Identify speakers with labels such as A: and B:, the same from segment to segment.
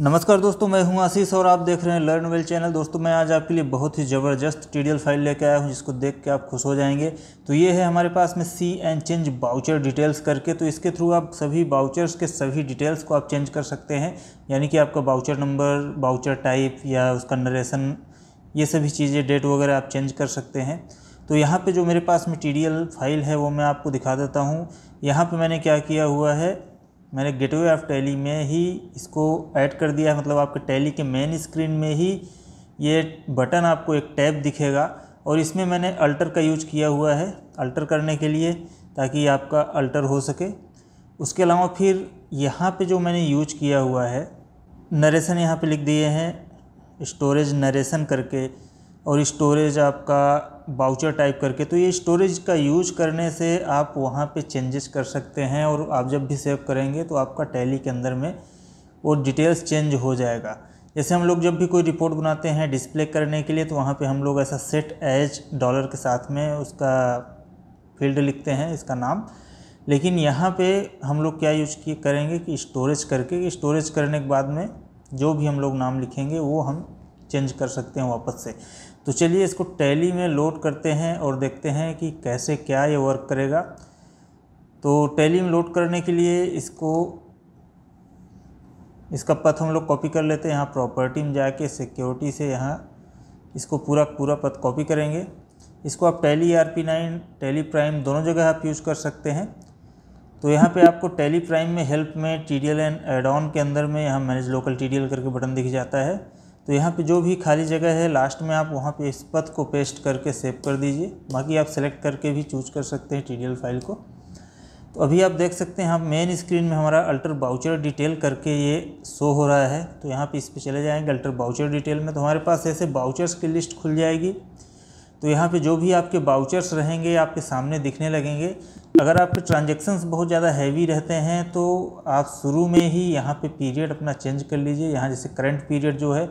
A: नमस्कार दोस्तों मैं हूं आशीष और आप देख रहे हैं लर्न वेल चैनल दोस्तों मैं आज आपके लिए बहुत ही ज़बरदस्त टी फाइल लेके आया हूं जिसको देख के आप खुश हो जाएंगे तो ये है हमारे पास में C and change voucher details करके तो इसके थ्रू आप सभी बाउचर्स के सभी डिटेल्स को आप चेंज कर सकते हैं यानी कि आपका बाउचर नंबर बाउचर टाइप या उसका नरेशन ये सभी चीज़ें डेट वगैरह आप चेंज कर सकते हैं तो यहाँ पर जो मेरे पास में टी फाइल है वो मैं आपको दिखा देता हूँ यहाँ पर मैंने क्या किया हुआ है मैंने गेटवे ऑफ टैली में ही इसको ऐड कर दिया है मतलब आपके टैली के मेन स्क्रीन में ही ये बटन आपको एक टैब दिखेगा और इसमें मैंने अल्टर का यूज किया हुआ है अल्टर करने के लिए ताकि आपका अल्टर हो सके उसके अलावा फिर यहाँ पे जो मैंने यूज किया हुआ है नरेशन यहाँ पे लिख दिए हैं स्टोरेज नरेशन करके और स्टोरेज आपका बाउचर टाइप करके तो ये स्टोरेज का यूज करने से आप वहाँ पे चेंजेस कर सकते हैं और आप जब भी सेव करेंगे तो आपका टैली के अंदर में वो डिटेल्स चेंज हो जाएगा जैसे हम लोग जब भी कोई रिपोर्ट बनाते हैं डिस्प्ले करने के लिए तो वहाँ पे हम लोग ऐसा सेट एज डॉलर के साथ में उसका फील्ड लिखते हैं इसका नाम लेकिन यहाँ पर हम लोग क्या यूज करेंगे कि स्टोरेज करके स्टोरेज करने के बाद में जो भी हम लोग नाम लिखेंगे वो हम चेंज कर सकते हैं वापस से तो चलिए इसको टैली में लोड करते हैं और देखते हैं कि कैसे क्या ये वर्क करेगा तो टैली में लोड करने के लिए इसको इसका पथ हम लोग कॉपी कर लेते हैं यहाँ प्रॉपर्टी में जाके सिक्योरिटी से यहाँ इसको पूरा पूरा पथ कॉपी करेंगे इसको आप Tally R P nine Tally Prime दोनों जगह आप यूज़ कर सकते हैं तो यहाँ पे आपको टैली प्राइम में हेल्प में T D L and add on के अंदर में यहाँ manage local T D L करके बटन दिख जाता है तो यहाँ पे जो भी खाली जगह है लास्ट में आप वहाँ पे इस पद को पेस्ट करके सेव कर दीजिए बाकी आप सेलेक्ट करके भी चूज कर सकते हैं टी फाइल को तो अभी आप देख सकते हैं यहाँ मेन स्क्रीन में हमारा अल्टर बाउचर डिटेल करके ये शो हो रहा है तो यहाँ पे इस पर चले जाएंगे अल्टर बाउचर डिटेल में तो हमारे पास ऐसे बाउचर्स की लिस्ट खुल जाएगी तो यहाँ पे जो भी आपके बाउचर्स रहेंगे आपके सामने दिखने लगेंगे अगर आपके ट्रांजेक्शन्स बहुत ज़्यादा हैवी रहते हैं तो आप शुरू में ही यहाँ पे पीरियड अपना चेंज कर लीजिए यहाँ जैसे करंट पीरियड जो है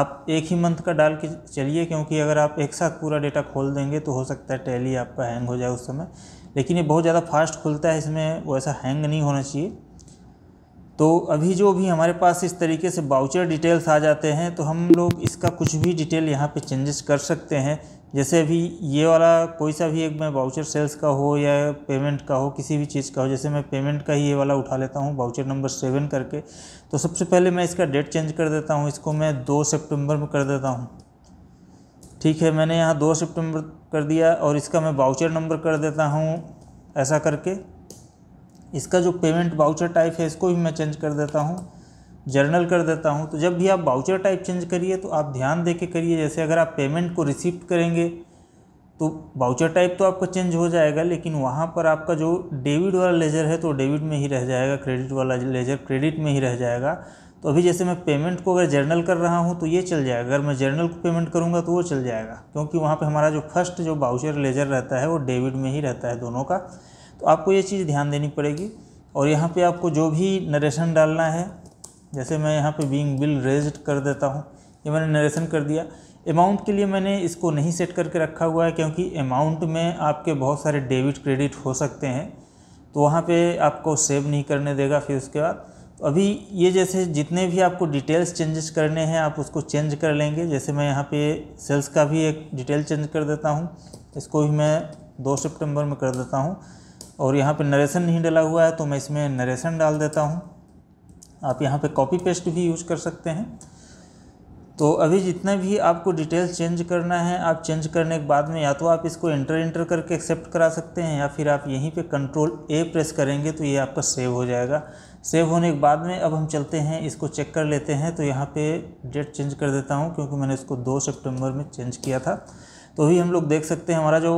A: आप एक ही मंथ का डाल के चलिए क्योंकि अगर आप एक साथ पूरा डेटा खोल देंगे तो हो सकता है टैली आपका हैंग हो जाए उस समय लेकिन ये बहुत ज़्यादा फास्ट खुलता है इसमें वैसा हैंग नहीं होना चाहिए तो अभी जो भी हमारे पास इस तरीके से बाउचर डिटेल्स आ जाते हैं तो हम लोग इसका कुछ भी डिटेल यहाँ पे चेंजेस कर सकते हैं जैसे अभी ये वाला कोई सा भी एक मैं बाउचर सेल्स का हो या पेमेंट का हो किसी भी चीज़ का हो जैसे मैं पेमेंट का ही ये वाला उठा लेता हूँ बाउचर नंबर सेवन करके तो सबसे पहले मैं इसका डेट चेंज कर देता हूँ इसको मैं दो सेप्टेम्बर में कर देता हूँ ठीक है मैंने यहाँ दो सेप्टेम्बर कर दिया और इसका मैं बाउचर नंबर कर देता हूँ ऐसा करके इसका जो पेमेंट बाउचर टाइप है इसको भी मैं चेंज कर देता हूँ जर्नल कर देता हूँ तो जब भी आप बाउचर टाइप चेंज करिए तो आप ध्यान दे के करिए जैसे अगर आप पेमेंट को रिसीव करेंगे तो बाउचर टाइप तो आपका चेंज हो जाएगा लेकिन वहाँ पर आपका जो डेबिट वाला लेजर है तो डेबिट में ही रह जाएगा क्रेडिट वाला लेजर क्रेडिट में ही रह जाएगा तो अभी जैसे मैं पेमेंट को अगर जर्नल कर रहा हूँ तो ये चल जाएगा अगर मैं जर्नल को पेमेंट करूँगा तो वो चल जाएगा क्योंकि वहाँ पर हमारा जो फर्स्ट जो बाउचर लेजर रहता है वो डेबिट में ही रहता है दोनों का तो आपको ये चीज़ ध्यान देनी पड़ेगी और यहाँ पे आपको जो भी नरेशन डालना है जैसे मैं यहाँ पे बीइंग बिल रेज्ड कर देता हूँ ये मैंने नरेशन कर दिया अमाउंट के लिए मैंने इसको नहीं सेट करके रखा हुआ है क्योंकि अमाउंट में आपके बहुत सारे डेबिट क्रेडिट हो सकते हैं तो वहाँ पर आपको सेव नहीं करने देगा फिर उसके बाद तो अभी ये जैसे जितने भी आपको डिटेल्स चेंजेस करने हैं आप उसको चेंज कर लेंगे जैसे मैं यहाँ पे सेल्स का भी एक डिटेल चेंज कर देता हूँ इसको भी मैं दो सितंबर में कर देता हूँ और यहाँ पे नरेशन नहीं डला हुआ है तो मैं इसमें नरेशन डाल देता हूँ आप यहाँ पे कॉपी पेस्ट भी यूज़ कर सकते हैं तो अभी जितना भी आपको डिटेल्स चेंज करना है आप चेंज करने के बाद में या तो आप इसको एंटर एंटर करके एक्सेप्ट करा सकते हैं या फिर आप यहीं पे कंट्रोल ए प्रेस करेंगे तो ये आपका सेव हो जाएगा सेव होने के बाद में अब हम चलते हैं इसको चेक कर लेते हैं तो यहाँ पे डेट चेंज कर देता हूँ क्योंकि मैंने इसको दो सेप्टेम्बर में चेंज किया था तो अभी हम लोग देख सकते हैं हमारा जो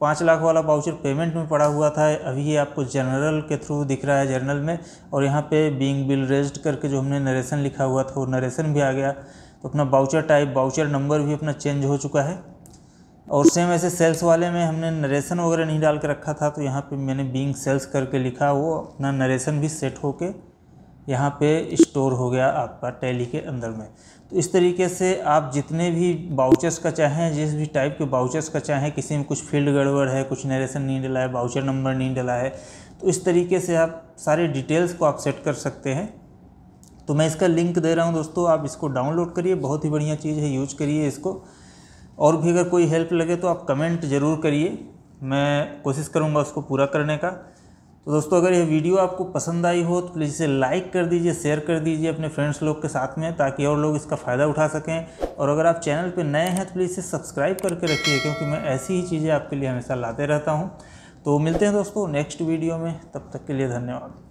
A: पाँच लाख वाला बाउचर पेमेंट में पड़ा हुआ था अभी ये आपको जनरल के थ्रू दिख रहा है जनरल में और यहाँ पे बीइंग बिल रेज्ड करके जो हमने नरेशन लिखा हुआ था वो नरेशन भी आ गया तो अपना बाउचर टाइप बाउचर नंबर भी अपना चेंज हो चुका है और सेम ऐसे सेल्स वाले में हमने नरेशन वगैरह नहीं डाल के रखा था तो यहाँ पर मैंने बींग सेल्स करके लिखा वो अपना नरेशन भी सेट होके यहाँ पे स्टोर हो गया आपका टैली के अंदर में तो इस तरीके से आप जितने भी बाउचर्स का चाहें जिस भी टाइप के बाउचर्स का चाहें किसी में कुछ फील्ड गड़बड़ है कुछ नरेशन नहीं डला है बाउचर नंबर नहीं डला है तो इस तरीके से आप सारे डिटेल्स को आप सेट कर सकते हैं तो मैं इसका लिंक दे रहा हूँ दोस्तों आप इसको डाउनलोड करिए बहुत ही बढ़िया चीज़ है यूज करिए इसको और भी अगर कोई हेल्प लगे तो आप कमेंट ज़रूर करिए मैं कोशिश करूँगा उसको पूरा करने का तो दोस्तों अगर यह वीडियो आपको पसंद आई हो तो प्लीज़ इसे लाइक कर दीजिए शेयर कर दीजिए अपने फ्रेंड्स लोग के साथ में ताकि और लोग इसका फ़ायदा उठा सकें और अगर आप चैनल पर नए हैं तो प्लीज़ इसे सब्सक्राइब करके रखिए क्योंकि मैं ऐसी ही चीज़ें आपके लिए हमेशा लाते रहता हूँ तो मिलते हैं दोस्तों नेक्स्ट वीडियो में तब तक के लिए धन्यवाद